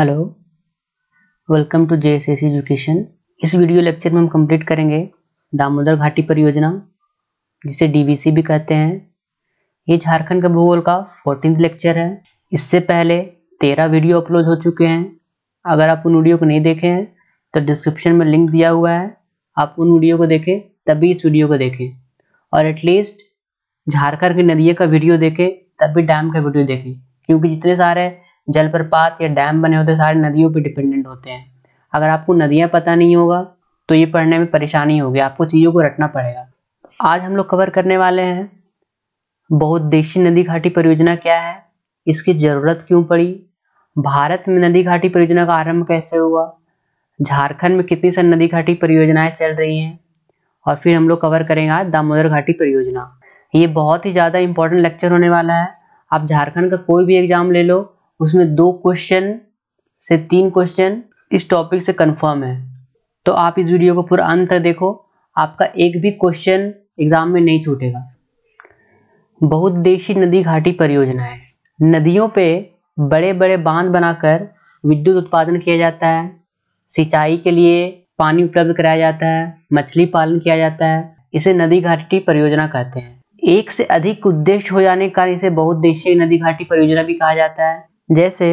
hello welcome to J education इस video lecture में हम कंप्लीट करेंगे दामोदर घाटी परियोजना जिसे डीवीसी भी कहते हैं ये झारखंड के भूगोल का फोर्टीन लेक्चर है इससे पहले तेरह वीडियो अपलोड हो चुके हैं अगर आप उन वीडियो को नहीं देखे हैं तो डिस्क्रिप्शन में लिंक दिया हुआ है आप उन वीडियो को देखें तभी इस वीडियो को देखें और एटलीस्ट झारखंड की नदियों का वीडियो देखें तभी डैम का वीडियो देखें क्योंकि जितने सारे जलप्रपात या डैम बने होते सारे नदियों पर डिपेंडेंट होते हैं अगर आपको नदियाँ पता नहीं होगा तो ये पढ़ने में परेशानी होगी आपको चीज़ों को रटना पड़ेगा आज हम लोग कवर करने वाले हैं बहुद्देशीय नदी घाटी परियोजना क्या है इसकी ज़रूरत क्यों पड़ी भारत में नदी घाटी परियोजना का आरंभ कैसे हुआ झारखंड में कितनी सारी नदी घाटी परियोजनाएं चल रही हैं और फिर हम लोग कवर करेंगे आज दामोदर घाटी परियोजना ये बहुत ही ज़्यादा इंपॉर्टेंट लेक्चर होने वाला है आप झारखंड का कोई भी एग्ज़ाम ले लो उसमें दो क्वेश्चन से तीन क्वेश्चन इस टॉपिक से कंफर्म है तो आप इस वीडियो को पूरा अंत तक देखो आपका एक भी क्वेश्चन एग्जाम में नहीं छूटेगा देशी नदी घाटी परियोजना है नदियों पे बड़े बड़े बांध बनाकर विद्युत उत्पादन किया जाता है सिंचाई के लिए पानी उपलब्ध कराया जाता है मछली पालन किया जाता है इसे नदी घाटी परियोजना कहते हैं एक से अधिक उद्देश्य हो जाने के कारण इसे देशी नदी घाटी परियोजना भी कहा जाता है जैसे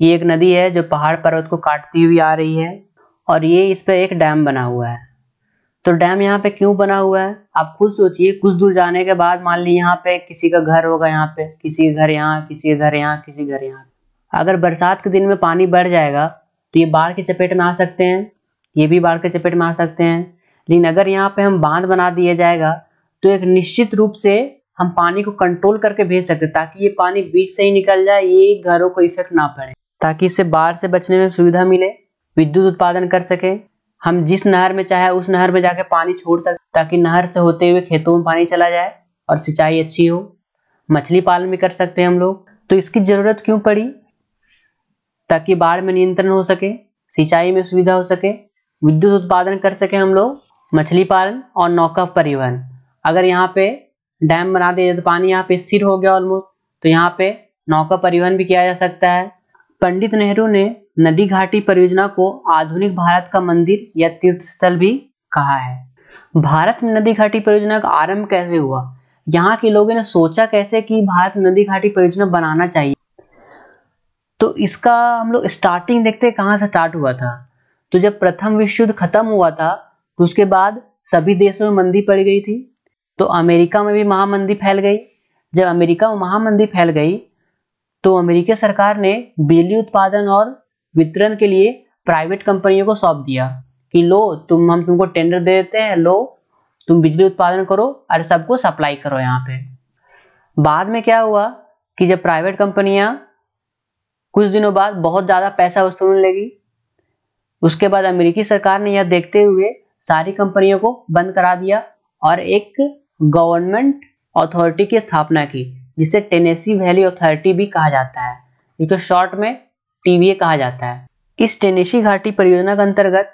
ये एक नदी है जो पहाड़ पर्वत को काटती हुई आ रही है और ये इस पर एक डैम बना हुआ है तो डैम यहाँ पे क्यों बना हुआ है आप खुद सोचिए कुछ दूर जाने के बाद मान ली यहाँ पे किसी का घर होगा यहाँ पे किसी के घर यहाँ किसी के घर यहाँ किसी घर यहाँ अगर बरसात के दिन में पानी बढ़ जाएगा तो ये बाढ़ की चपेट में आ सकते हैं ये भी बाढ़ के चपेट में आ सकते हैं लेकिन अगर यहाँ पे हम बांध बना दिया जाएगा तो एक निश्चित रूप से हम पानी को कंट्रोल करके भेज सकते हैं ताकि ये पानी बीच से ही निकल जाए ये घरों को इफेक्ट ना पड़े ताकि इससे बाढ़ से बचने में सुविधा मिले विद्युत उत्पादन कर सके हम जिस नहर में चाहे उस नहर में जाके पानी छोड़ सकते ताकि नहर से होते हुए खेतों में पानी चला जाए और सिंचाई अच्छी हो मछली पालन भी कर सकते हैं हम लोग तो इसकी जरूरत क्यों पड़ी ताकि बाढ़ में नियंत्रण हो सके सिंचाई में सुविधा हो सके विद्युत उत्पादन कर सके हम लोग मछली पालन और नौका परिवहन अगर यहाँ पे डैम बना दिया तो पानी यहाँ पे स्थिर हो गया ऑलमोस्ट तो यहाँ पे नौका परिवहन भी किया जा सकता है पंडित नेहरू ने नदी घाटी परियोजना को आधुनिक भारत का मंदिर या तीर्थ स्थल भी कहा है भारत में नदी घाटी परियोजना का आरंभ कैसे हुआ यहाँ के लोगों ने सोचा कैसे कि भारत नदी घाटी परियोजना बनाना चाहिए तो इसका हम लोग स्टार्टिंग देखते हैं कहाँ से स्टार्ट हुआ था तो जब प्रथम विश्व युद्ध खत्म हुआ था तो उसके बाद सभी देशों में मंदी पड़ गई थी तो अमेरिका में भी महामंदी फैल गई जब अमेरिका में महामंदी फैल गई तो अमेरिकी सरकार ने बिजली उत्पादन और वितरण के लिए प्राइवेट कंपनियों को सौंप दिया कि लो तुम हम तुमको टेंडर दे देते हैं लो तुम बिजली उत्पादन करो और सबको सप्लाई करो यहाँ पे बाद में क्या हुआ कि जब प्राइवेट कंपनियां कुछ दिनों बाद बहुत ज़्यादा पैसा वसूलने लगी उसके बाद अमेरिकी सरकार ने यह देखते हुए सारी कंपनियों को बंद करा दिया और एक गवर्नमेंट अथॉरिटी की स्थापना की जिसे टेनेसी वैली अथॉरिटी भी कहा जाता है जिसको शॉर्ट में टीवीए कहा जाता है इस टेनेसी घाटी परियोजना के अंतर्गत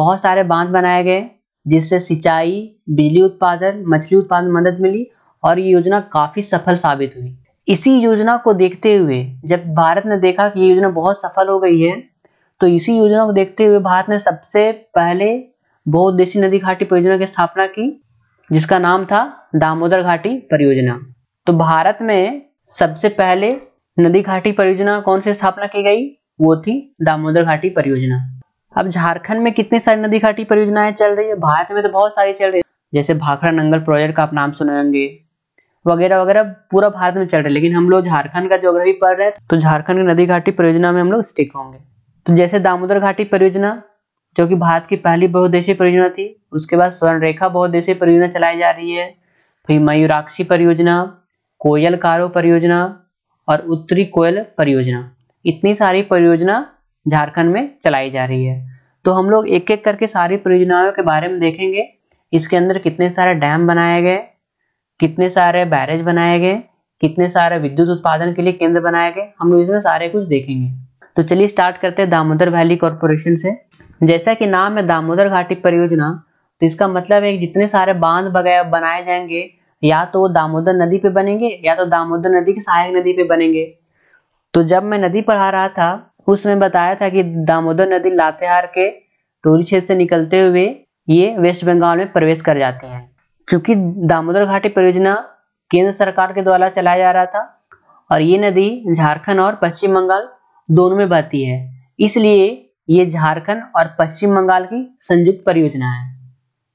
बहुत सारे बांध बनाए गए जिससे सिंचाई बिजली उत्पादन मछली उत्पादन मदद मिली और ये योजना काफ़ी सफल साबित हुई इसी योजना को देखते हुए जब भारत ने देखा कि ये योजना बहुत सफल हो गई है तो इसी योजना को देखते हुए भारत ने सबसे पहले बहुउद्देशीय नदी घाटी परियोजना की स्थापना की जिसका नाम था दामोदर घाटी परियोजना तो भारत में सबसे पहले नदी घाटी परियोजना कौन सी स्थापना की गई वो थी दामोदर घाटी परियोजना अब झारखंड में कितनी सारी नदी घाटी परियोजनाएं चल रही है भारत में तो बहुत सारी चल रही है जैसे भाखड़ा नंगल प्रोजेक्ट का आप नाम सुने होंगे वगैरह वगैरह पूरा भारत में चल रहा है लेकिन हम लोग झारखंड का ज्योग्राफी पढ़ रहे हैं तो झारखंड की नदी घाटी परियोजना में हम लोग स्टिक होंगे तो जैसे दामोदर घाटी परियोजना जो कि भारत की पहली बहुउद्देशीय परियोजना थी उसके बाद स्वर्णरेखा बहुउद्देशीय परियोजना चलाई जा रही है फिर मयूराक्षी परियोजना कोयल कारो परियोजना और उत्तरी कोयल परियोजना इतनी सारी परियोजना झारखंड में चलाई जा रही है तो हम लोग एक एक करके सारी परियोजनाओं के बारे में देखेंगे इसके अंदर कितने सारे डैम बनाए गए कितने सारे बैरेज बनाए गए कितने सारे विद्युत उत्पादन के लिए केंद्र बनाए गए हम लोग इसमें सारे कुछ देखेंगे तो चलिए स्टार्ट करते हैं दामोदर वैली कॉरपोरेशन से जैसा कि नाम है दामोदर घाटी परियोजना तो इसका मतलब है जितने सारे बांध वगैरह बनाए जाएंगे या तो दामोदर नदी पे बनेंगे या तो दामोदर नदी की सहायक नदी पे बनेंगे तो जब मैं नदी पढ़ा रहा था उसमें बताया था कि दामोदर नदी लातेहार के टोरी क्षेत्र से निकलते हुए ये वेस्ट बंगाल में प्रवेश कर जाते हैं क्योंकि दामोदर घाटी परियोजना केंद्र सरकार के द्वारा चलाया जा रहा था और ये नदी झारखंड और पश्चिम बंगाल दोनों में बहती है इसलिए ये झारखंड और पश्चिम बंगाल की संयुक्त परियोजना है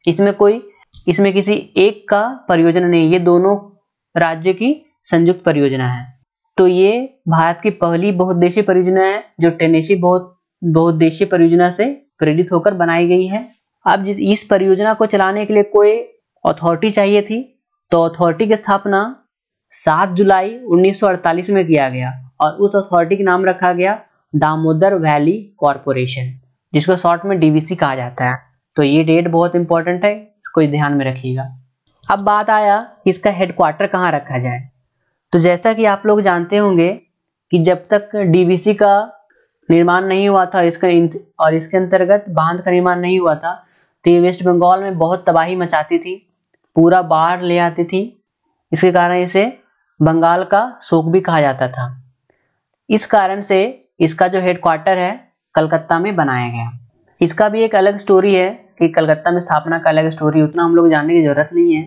इसमें कोई इसमें किसी एक का परियोजना नहीं ये दोनों राज्य की संयुक्त परियोजना है तो ये भारत की पहली बहुद्देशीय परियोजना है जो टेनेसी बहुत बहुद्देशीय परियोजना से प्रेरित होकर बनाई गई है अब जिस इस परियोजना को चलाने के लिए कोई अथॉरिटी चाहिए थी तो अथॉरिटी की स्थापना 7 जुलाई 1948 में किया गया और उस अथॉरिटी का नाम रखा गया दामोदर वैली कॉरपोरेशन जिसको शॉर्ट में डीवीसी कहा जाता है तो ये डेट बहुत इंपॉर्टेंट है इसको ध्यान में रखिएगा अब बात आया कि इसका हेडक्वार्टर कहाँ रखा जाए तो जैसा कि आप लोग जानते होंगे कि जब तक डीवीसी का निर्माण नहीं हुआ था इसका और इसके अंतर्गत बांध का निर्माण नहीं हुआ था तो ये वेस्ट बंगाल में बहुत तबाही मचाती थी पूरा बाढ़ ले आती थी इसके कारण इसे बंगाल का शोक भी कहा जाता था इस कारण से इसका जो हेडक्वार्टर है कलकत्ता में बनाया गया इसका भी एक अलग स्टोरी है कि कलकत्ता में स्थापना का अलग स्टोरी उतना हम लोग जानने की जरूरत नहीं है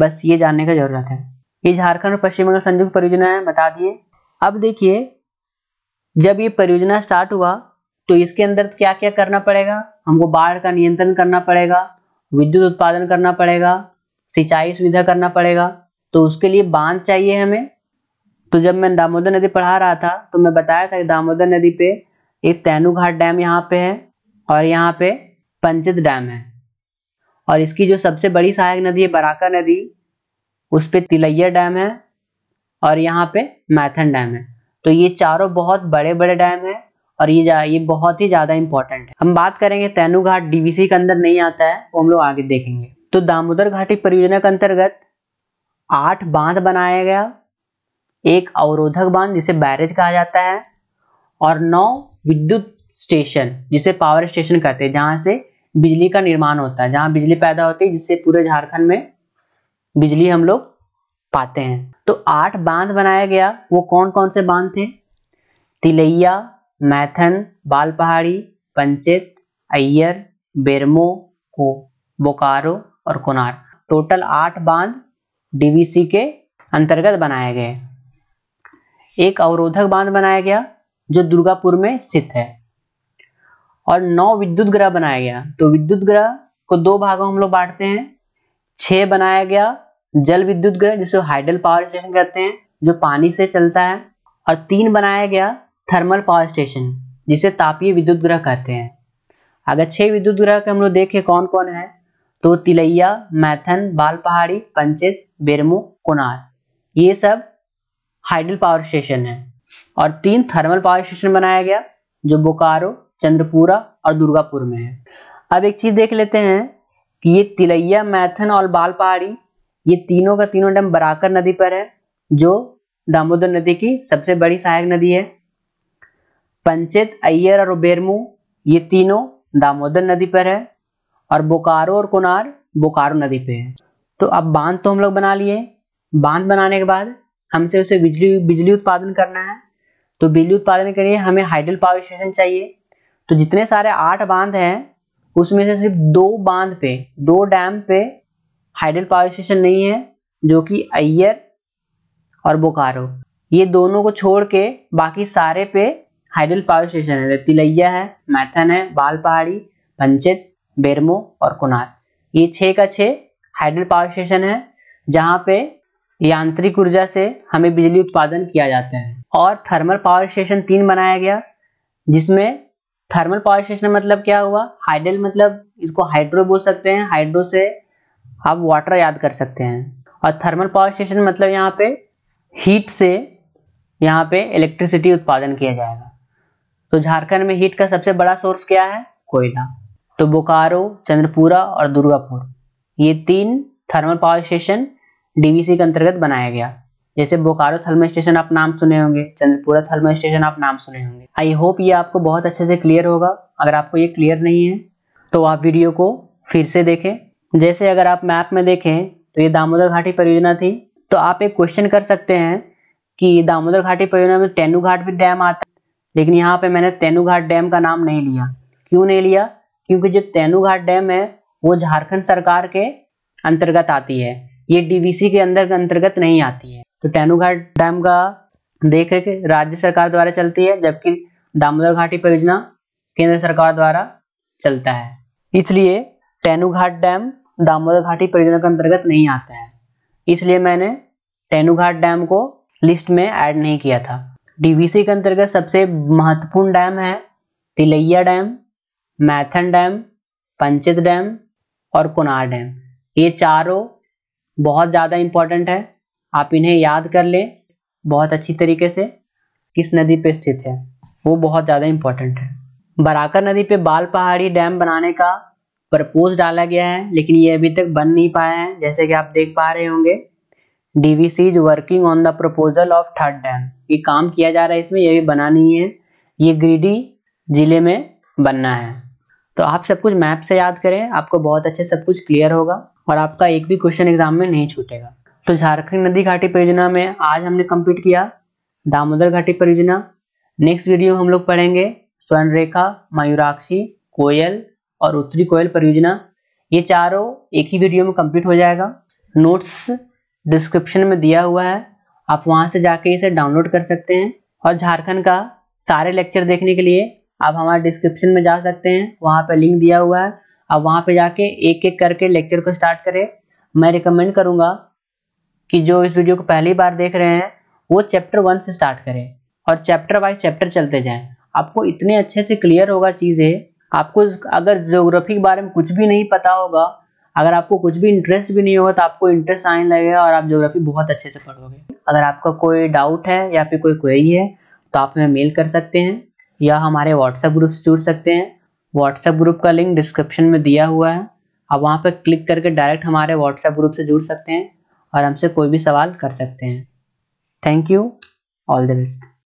बस ये जानने का जरूरत है ये झारखंड और पश्चिम बंगाल संयुक्त परियोजना है बता दिए अब देखिए जब ये परियोजना स्टार्ट हुआ तो इसके अंदर क्या क्या करना पड़ेगा हमको बाढ़ का नियंत्रण करना पड़ेगा विद्युत उत्पादन करना पड़ेगा सिंचाई सुविधा करना पड़ेगा तो उसके लिए बांध चाहिए हमें तो जब मैं दामोदर नदी पढ़ा रहा था तो मैं बताया था कि दामोदर नदी पे एक तैनू घाट डैम यहाँ पे है और यहाँ पे पंचित डैम है और इसकी जो सबसे बड़ी सहायक नदी है बराका नदी उस पर तिलैया डैम है और यहाँ पे मैथन डैम है तो ये चारों बहुत बड़े बड़े डैम है और ये जा, ये बहुत ही ज्यादा इंपॉर्टेंट है हम बात करेंगे तैनू घाट डीवीसी के अंदर नहीं आता है वो हम लोग आगे देखेंगे तो दामोदर घाटी परियोजना के अंतर्गत आठ बांध बनाया गया एक अवरोधक बांध जिसे बैरेज कहा जाता है और नौ विद्युत स्टेशन जिसे पावर स्टेशन कहते हैं जहां से बिजली का निर्माण होता है जहां बिजली पैदा होती है जिससे पूरे झारखंड में बिजली हम लोग पाते हैं तो आठ बांध बनाया गया वो कौन कौन से बांध थे तिलैया मैथन बाल पहाड़ी पंचेत अय्यर बेरमो को बोकारो और कोनार टोटल आठ बांध डीवीसी के अंतर्गत बनाए गए एक अवरोधक बांध बनाया गया जो दुर्गापुर में स्थित है और नौ विद्युत ग्रह बनाया गया तो विद्युत ग्रह को दो भागों हम लोग बांटते हैं छह बनाया गया जल विद्युत ग्रह जिसे हाइड्रल पावर स्टेशन कहते हैं जो पानी से चलता है और तीन बनाया गया थर्मल पावर स्टेशन जिसे तापीय विद्युत ग्रह कहते हैं अगर छह विद्युत ग्रह के हम लोग देखें कौन कौन है तो तिलैया मैथन बाल पहाड़ी पंचित बेरमु कोनार ये सब हाइड्रल पावर स्टेशन है और तीन थर्मल पावर स्टेशन बनाया गया जो बोकारो चंद्रपुरा और दुर्गापुर में है अब एक चीज देख लेते हैं कि ये तिलैया मैथन और बाल पहाड़ी ये तीनों का तीनों डैम बराकर नदी पर है जो दामोदर नदी की सबसे बड़ी सहायक नदी है पंचेत अय्यर और बेरमू ये तीनों दामोदर नदी पर है और बोकारो और कोनार बोकारो नदी पे है तो अब बांध तो हम लोग बना लिए बांध बनाने के बाद हमसे उसे बिजली बिजली उत्पादन करना है तो बिजली उत्पादन के लिए हमें हाइडल पावर स्टेशन चाहिए तो जितने सारे आठ बांध हैं उसमें से सिर्फ दो बांध पे दो डैम पे हाइड्रल पावर स्टेशन नहीं है जो कि अय्यर और बोकारो ये दोनों को छोड़ के बाकी सारे पे हाइड्रल पावर स्टेशन है तिलैया है मैथन है बाल पहाड़ी पंचित बेरमो और कुनार ये छः का छः हाइड्रल पावर स्टेशन है जहाँ पे यांत्रिक ऊर्जा से हमें बिजली उत्पादन किया जाता है और थर्मल पावर स्टेशन तीन बनाया गया जिसमें थर्मल पावर स्टेशन मतलब क्या हुआ हाइड्रल मतलब इसको हाइड्रो बोल सकते हैं हाइड्रो से आप वाटर याद कर सकते हैं और थर्मल पावर स्टेशन मतलब यहाँ पे हीट से यहाँ पे इलेक्ट्रिसिटी उत्पादन किया जाएगा तो झारखंड में हीट का सबसे बड़ा सोर्स क्या है कोयला तो बोकारो चंद्रपुरा और दुर्गापुर ये तीन थर्मल पावर स्टेशन डीवीसी के अंतर्गत बनाया गया जैसे बोकारो थर्मल स्टेशन आप नाम सुने होंगे चंद्रपुरा थर्मल स्टेशन आप नाम सुने होंगे आई होप ये आपको बहुत अच्छे से क्लियर होगा अगर आपको ये क्लियर नहीं है तो आप वीडियो को फिर से देखें जैसे अगर आप मैप में देखें तो ये दामोदर घाटी परियोजना थी तो आप एक क्वेश्चन कर सकते हैं कि दामोदर घाटी परियोजना में तेनू घाट भी डैम आता है लेकिन यहाँ पे मैंने तेनू घाट डैम का नाम नहीं लिया क्यों नहीं लिया क्योंकि जो तेनू घाट डैम है वो झारखंड सरकार के अंतर्गत आती है ये डीवीसी के अंदर अंतर्गत नहीं आती है तो घाट डैम का देख रेख राज्य सरकार द्वारा चलती है जबकि दामोदर घाटी परियोजना केंद्र सरकार द्वारा चलता है इसलिए टैनूघाट डैम दामोदर घाटी परियोजना के अंतर्गत नहीं आता है इसलिए मैंने घाट डैम को लिस्ट में ऐड नहीं किया था डीवीसी के अंतर्गत सबसे महत्वपूर्ण डैम है Tilaiya dam Maithon dam Panchet dam और कुनार डैम ये चारों बहुत ज़्यादा इंपॉर्टेंट है आप इन्हें याद कर लें बहुत अच्छी तरीके से किस नदी पे स्थित है वो बहुत ज़्यादा इंपॉर्टेंट है बराकर नदी पे बाल पहाड़ी डैम बनाने का प्रपोज डाला गया है लेकिन ये अभी तक बन नहीं पाया है जैसे कि आप देख पा रहे होंगे DVC is working on the proposal of third dam ये काम किया जा रहा है इसमें ये भी बना नहीं है ये ग्रीडी जिले में बनना है तो आप सब कुछ मैप से याद करें आपको बहुत अच्छे सब कुछ क्लियर होगा और आपका एक भी क्वेश्चन एग्जाम में नहीं छूटेगा तो झारखंड नदी घाटी परियोजना में आज हमने कम्प्लीट किया दामोदर घाटी परियोजना नेक्स्ट वीडियो हम लोग पढ़ेंगे स्वर्णरेखा मयूराक्षी कोयल और उत्तरी कोयल परियोजना ये चारों एक ही वीडियो में कंप्लीट हो जाएगा नोट्स डिस्क्रिप्शन में दिया हुआ है आप वहां से जाके इसे डाउनलोड कर सकते हैं और झारखंड का सारे लेक्चर देखने के लिए आप हमारे डिस्क्रिप्शन में जा सकते हैं वहाँ पर लिंक दिया हुआ है आप वहां पे जाके एक एक करके लेक्चर को स्टार्ट करें मैं रिकमेंड करूंगा कि जो इस वीडियो को पहली बार देख रहे हैं वो चैप्टर वन से स्टार्ट करें और चैप्टर वाइज चैप्टर चलते जाएं आपको इतने अच्छे से क्लियर होगा चीज़ें आपको अगर जोग्राफी के बारे में कुछ भी नहीं पता होगा अगर आपको कुछ भी इंटरेस्ट भी नहीं होगा तो आपको इंटरेस्ट आने लगेगा और आप जोग्राफी बहुत अच्छे से पढ़ोगे अगर आपका कोई डाउट है या फिर कोई क्वेरी है तो आप हमें मेल कर सकते हैं या हमारे व्हाट्सएप ग्रुप से जुड़ सकते हैं व्हाट्सएप ग्रुप का लिंक डिस्क्रिप्शन में दिया हुआ है आप वहाँ पर क्लिक करके डायरेक्ट हमारे व्हाट्सएप ग्रुप से जुड़ सकते हैं और हमसे कोई भी सवाल कर सकते हैं thank you all the best